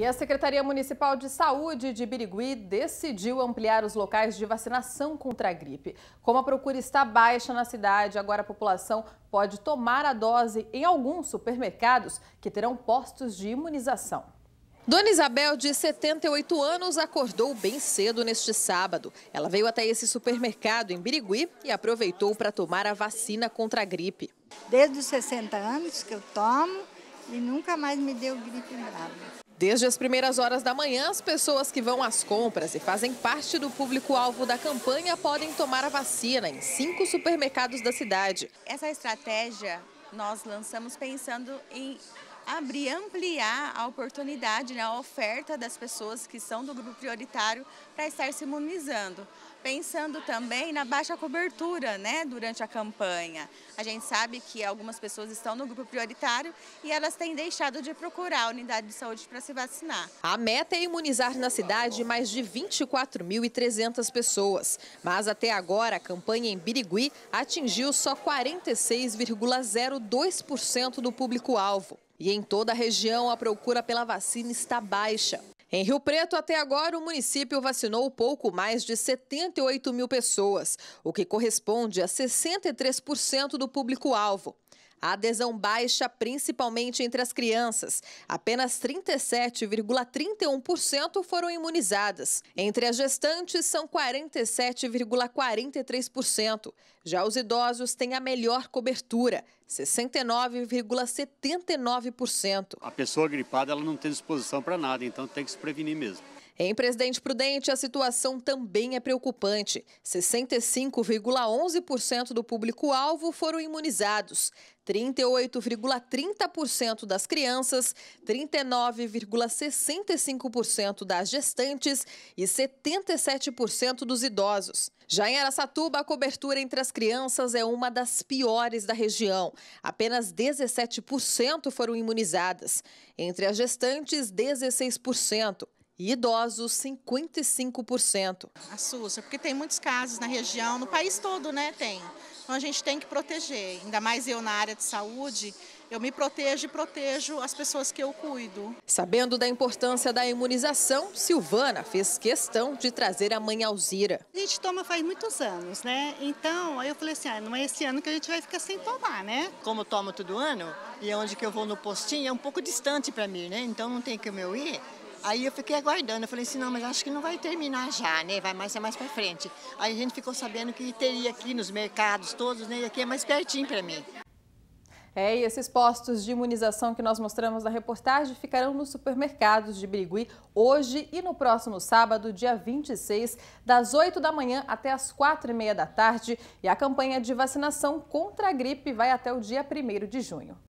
E a Secretaria Municipal de Saúde de Birigui decidiu ampliar os locais de vacinação contra a gripe. Como a procura está baixa na cidade, agora a população pode tomar a dose em alguns supermercados que terão postos de imunização. Dona Isabel, de 78 anos, acordou bem cedo neste sábado. Ela veio até esse supermercado em Birigui e aproveitou para tomar a vacina contra a gripe. Desde os 60 anos que eu tomo e nunca mais me deu gripe brava. Desde as primeiras horas da manhã, as pessoas que vão às compras e fazem parte do público-alvo da campanha podem tomar a vacina em cinco supermercados da cidade. Essa estratégia nós lançamos pensando em abrir, ampliar a oportunidade, né, a oferta das pessoas que são do grupo prioritário para estar se imunizando. Pensando também na baixa cobertura né, durante a campanha. A gente sabe que algumas pessoas estão no grupo prioritário e elas têm deixado de procurar a unidade de saúde para se vacinar. A meta é imunizar na cidade mais de 24.300 pessoas. Mas até agora, a campanha em Birigui atingiu só 46,02% do público-alvo. E em toda a região, a procura pela vacina está baixa. Em Rio Preto, até agora, o município vacinou pouco mais de 78 mil pessoas, o que corresponde a 63% do público-alvo. A adesão baixa principalmente entre as crianças. Apenas 37,31% foram imunizadas. Entre as gestantes, são 47,43%. Já os idosos têm a melhor cobertura, 69,79%. A pessoa gripada ela não tem disposição para nada, então tem que se prevenir mesmo. Em Presidente Prudente, a situação também é preocupante. 65,11% do público-alvo foram imunizados, 38,30% das crianças, 39,65% das gestantes e 77% dos idosos. Já em Aracatuba, a cobertura entre as crianças é uma das piores da região. Apenas 17% foram imunizadas. Entre as gestantes, 16% e idosos 55%. Assusta, porque tem muitos casos na região, no país todo, né, tem. Então a gente tem que proteger, ainda mais eu na área de saúde, eu me protejo e protejo as pessoas que eu cuido. Sabendo da importância da imunização, Silvana fez questão de trazer a mãe Alzira. A gente toma faz muitos anos, né? Então, aí eu falei assim, ah, não é esse ano que a gente vai ficar sem tomar, né? Como eu tomo todo ano, e onde que eu vou no postinho é um pouco distante para mim, né? Então não tem como eu ir. Aí eu fiquei aguardando, eu falei assim, não, mas acho que não vai terminar já, né? Vai mais, é mais para frente. Aí a gente ficou sabendo que teria aqui nos mercados todos, né? E aqui é mais pertinho para mim. É, e esses postos de imunização que nós mostramos na reportagem ficarão nos supermercados de Birigui hoje e no próximo sábado, dia 26, das 8 da manhã até as 4 e meia da tarde. E a campanha de vacinação contra a gripe vai até o dia 1 de junho.